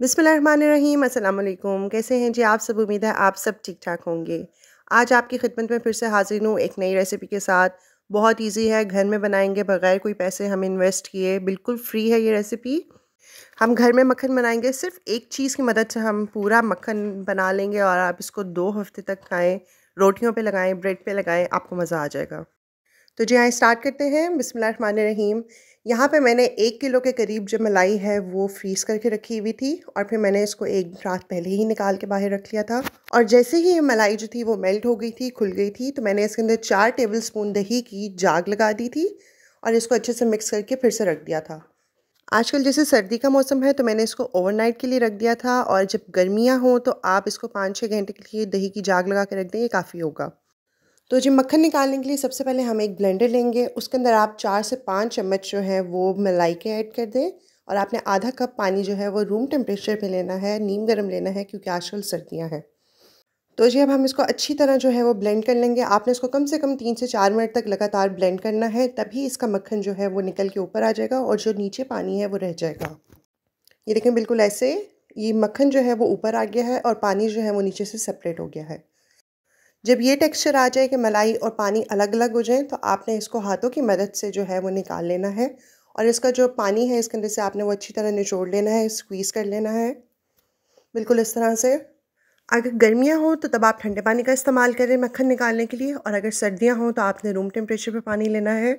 बिसमीम अल्लाम कैसे हैं जी आप सब उम्मीद है आप सब ठीक ठाक होंगे आज आपकी खिदमत में फिर से हाजिर हूँ एक नई रेसिपी के साथ बहुत इजी है घर में बनाएंगे बगैर कोई पैसे हम इन्वेस्ट किए बिल्कुल फ्री है ये रेसिपी हम घर में मक्खन बनाएंगे सिर्फ एक चीज़ की मदद से हम पूरा मक्खन बना लेंगे और आप इसको दो हफ्ते तक खाएँ रोटियों पर लगाएं ब्रेड पर लगाएँ आपको मज़ा आ जाएगा तो जी हाँ स्टार्ट करते हैं बिसमीम यहाँ पे मैंने एक किलो के करीब जो मलाई है वो फ्रीज़ करके रखी हुई थी और फिर मैंने इसको एक रात पहले ही निकाल के बाहर रख लिया था और जैसे ही ये मलाई जो थी वो मेल्ट हो गई थी खुल गई थी तो मैंने इसके अंदर चार टेबल स्पून दही की जाग लगा दी थी और इसको अच्छे से मिक्स करके फिर से रख दिया था आजकल जैसे सर्दी का मौसम है तो मैंने इसको ओवरनाइट के लिए रख दिया था और जब गर्मियाँ हों तो आप इसको पाँच छः घंटे के लिए दही की जाग लगा के रख दें ये काफ़ी होगा तो जी मक्खन निकालने के लिए सबसे पहले हम एक ब्लेंडर लेंगे उसके अंदर आप चार से पाँच चम्मच जो है वो मलाई के ऐड कर दें और आपने आधा कप पानी जो है वो रूम टेम्परेचर पे लेना है नीम गर्म लेना है क्योंकि आजकल सर्दियाँ हैं तो जी अब हम इसको अच्छी तरह जो है वो ब्लेंड कर लेंगे आपने इसको कम से कम तीन से चार मिनट तक लगातार ब्लेंड करना है तभी इसका मक्खन जो है वो निकल के ऊपर आ जाएगा और जो नीचे पानी है वो रह जाएगा ये देखें बिल्कुल ऐसे ये मक्खन जो है वो ऊपर आ गया है और पानी जो है वो नीचे से सेपरेट हो गया है जब ये टेक्सचर आ जाए कि मलाई और पानी अलग अलग हो जाए तो आपने इसको हाथों की मदद से जो है वो निकाल लेना है और इसका जो पानी है इसके अंदर से आपने वो अच्छी तरह निचोड़ लेना है स्क्वीज़ कर लेना है बिल्कुल इस तरह से अगर गर्मियाँ हो तो तब आप ठंडे पानी का इस्तेमाल करें मक्खन निकालने के लिए और अगर सर्दियाँ हों तो आपने रूम टेम्परेचर पर पानी लेना है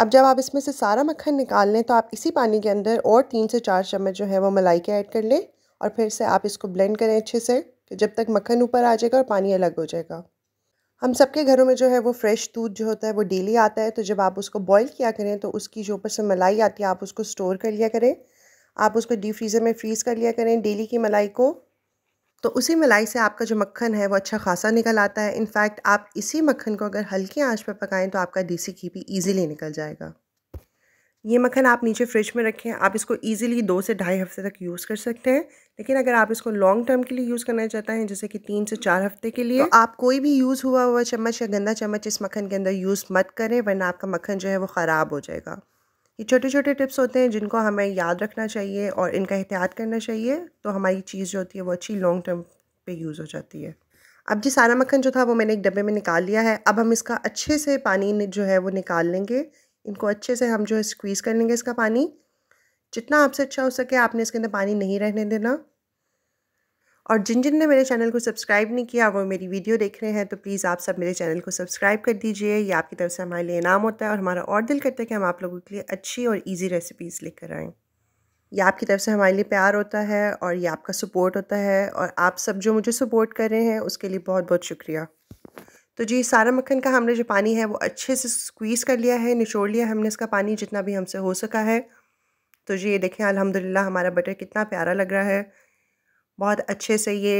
अब जब आप इसमें से सारा मक्खन निकाल लें तो आप इसी पानी के अंदर और तीन से चार चम्मच जो है वो मलाई के ऐड कर लें और फिर से आप इसको ब्लेंड करें अच्छे से कि जब तक मक्खन ऊपर आ जाएगा और पानी अलग हो जाएगा हम सबके घरों में जो है वो फ्रेश दूध जो होता है वो डेली आता है तो जब आप उसको बॉईल किया करें तो उसकी जो ऊपर से मलाई आती है आप उसको स्टोर कर लिया करें आप उसको डीप फ्रीज़र में फ्रीज़ कर लिया करें डेली की मलाई को तो उसी मलाई से आपका जो मक्खन है वो अच्छा खासा निकल आता है इनफैक्ट आप इसी मक्खन को अगर हल्की आँच पर पकाएँ तो आपका देसी घी भी ईजिली निकल जाएगा ये मक्खन आप नीचे फ्रिज में रखें आप इसको ईजिली दो से ढाई हफ्ते तक यूज़ कर सकते हैं लेकिन अगर आप इसको लॉन्ग टर्म के लिए यूज़ करना चाहते हैं जैसे कि तीन से चार हफ्ते के लिए तो, तो आप कोई भी यूज़ हुआ हुआ चम्मच या गंदा चम्मच इस मक्खन के अंदर यूज़ मत करें वरना आपका मक्खन जो है वो ख़राब हो जाएगा ये छोटे छोटे टिप्स होते हैं जिनको हमें याद रखना चाहिए और इनका एहतियात करना चाहिए तो हमारी चीज़ जो होती है वो अच्छी लॉन्ग टर्म पे यूज़ हो जाती है अब जी सारा मक्खन जो था वो मैंने एक डब्बे में निकाल लिया है अब हम इसका अच्छे से पानी जो है वो निकाल लेंगे इनको अच्छे से हम जो है स्क्वीज़ कर लेंगे इसका पानी जितना आपसे अच्छा हो सके आपने इसके अंदर पानी नहीं रहने देना और जिन जिन ने मेरे चैनल को सब्सक्राइब नहीं किया वो मेरी वीडियो देख रहे हैं तो प्लीज़ आप सब मेरे चैनल को सब्सक्राइब कर दीजिए ये आपकी तरफ से हमारे लिए इनाम होता है और हमारा और दिल करता है कि हम आप लोगों के लिए अच्छी और ईजी रेसिपीज़ लेकर आएँ ये आपकी तरफ से हमारे लिए प्यार होता है और ये आपका सपोर्ट होता है और आप सब जो मुझे सपोर्ट कर रहे हैं उसके लिए बहुत बहुत शुक्रिया तो जी सारा मक्खन का हमने जो पानी है वो अच्छे से स्क्वीज़ कर लिया है निचोड़ लिया है हमने इसका पानी जितना भी हमसे हो सका है तो जी ये देखें अल्हम्दुलिल्लाह हमारा बटर कितना प्यारा लग रहा है बहुत अच्छे से ये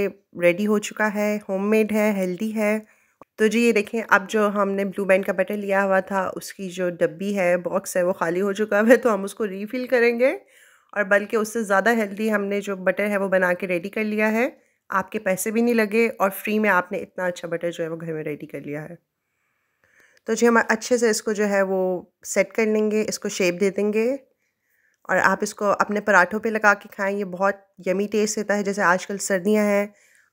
रेडी हो चुका है होममेड है हेल्दी है तो जी ये देखें अब जो हमने ब्लू बैंड का बटर लिया हुआ था उसकी जो डब्बी है बॉक्स है वो खाली हो चुका है तो हम उसको रीफ़िल करेंगे और बल्कि उससे ज़्यादा हेल्दी हमने जो बटर है वो बना के रेडी कर लिया है आपके पैसे भी नहीं लगे और फ्री में आपने इतना अच्छा बटर जो है वो घर में रेडी कर लिया है तो जी हम अच्छे से इसको जो है वो सेट कर लेंगे इसको शेप दे देंगे और आप इसको अपने पराठों पे लगा के खाएं ये बहुत यमी टेस्ट देता है जैसे आजकल सर्दियां हैं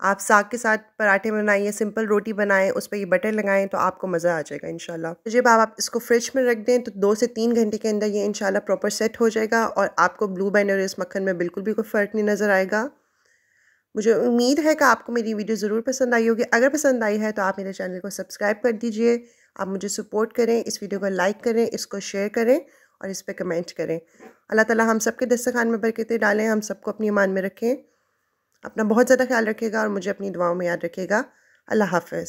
आप साग के साथ पराठे बनाइए सिंपल रोटी बनाएं उस पर ये बटर लगाएं तो आपको मज़ा आ जाएगा इन तो जब आप, इसको फ्रिज में रख दें तो दो से तीन घंटे के अंदर ये इनशाला प्रॉपर सेट हो जाएगा और आपको ब्लू बैनर और इस मक्खन में बिल्कुल भी कोई फ़र्क नहीं नज़र आएगा मुझे उम्मीद है कि आपको मेरी वीडियो ज़रूर पसंद आई होगी अगर पसंद आई है तो आप मेरे चैनल को सब्सक्राइब कर दीजिए आप मुझे सपोर्ट करें इस वीडियो को लाइक करें इसको शेयर करें और इस पर कमेंट करें अल्लाह ताला हम सबके दस्तखान में बरकतें डालें हम सबको अपनी ईमान में रखें अपना बहुत ज़्यादा ख्याल रखेगा और मुझे अपनी दुआओं में याद रखेगा अल्लाह हाफ़